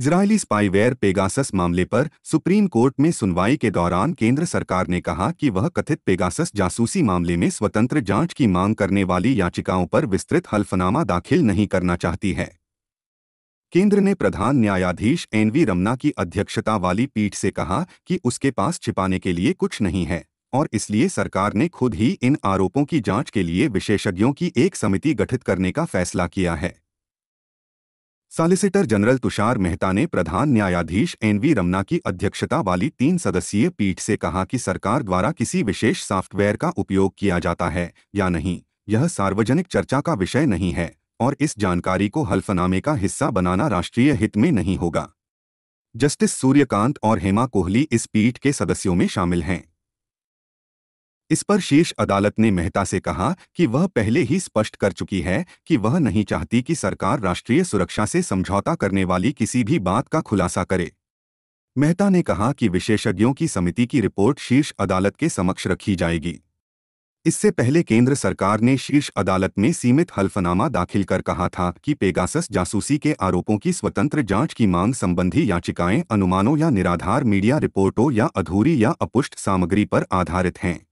Israeli spyware Pegasus मामले पर supreme court में सुनवाई के दौरान केंद्र सरकार ने कहा कि वह कथित पेगासस जासूसी मामले में स्वतंत्र जांच की मांग करने वाली याचिकाओं पर विस्तृत हल्फनामा दाखिल नहीं करना चाहती है केंद्र ने प्रधान न्यायाधीश एनवी रमना की अध्यक्षता वाली पीठ से कहा कि उसके पास छिपाने के लिए कुछ नहीं है और इसलिए सरकार ने खुद ही इन आरोपों की जांच के लिए विशेषज्ञों की एक समिति गठित करने का फैसला किया है सॉलिसिटर जनरल तुषार मेहता ने प्रधान न्यायाधीश एनवी रमना की अध्यक्षता वाली तीन सदस्यीय पीठ से कहा कि सरकार द्वारा किसी विशेष सॉफ्टवेयर का उपयोग किया जाता है या नहीं यह सार्वजनिक चर्चा का विषय नहीं है और इस जानकारी को हल्फनामे का हिस्सा बनाना राष्ट्रीय हित में नहीं होगा जस्टिस सूर्यकांत और हेमा कोहली इस पीठ के सदस्यों में शामिल हैं इस पर शीर्ष अदालत ने मेहता से कहा कि वह पहले ही स्पष्ट कर चुकी है कि वह नहीं चाहती कि सरकार राष्ट्रीय सुरक्षा से समझौता करने वाली किसी भी बात का खुलासा करे मेहता ने कहा कि विशेषज्ञों की समिति की रिपोर्ट शीर्ष अदालत के समक्ष रखी जाएगी इससे पहले केंद्र सरकार ने शीर्ष अदालत में सीमित हल्फनामा दाखिल कर कहा था कि पेगासस जासूसी के आरोपों की स्वतंत्र जांच की मांग संबंधी याचिकाएं अनुमानों या निराधार मीडिया रिपोर्टों या अधूरी या अपुष्ट सामग्री पर आधारित हैं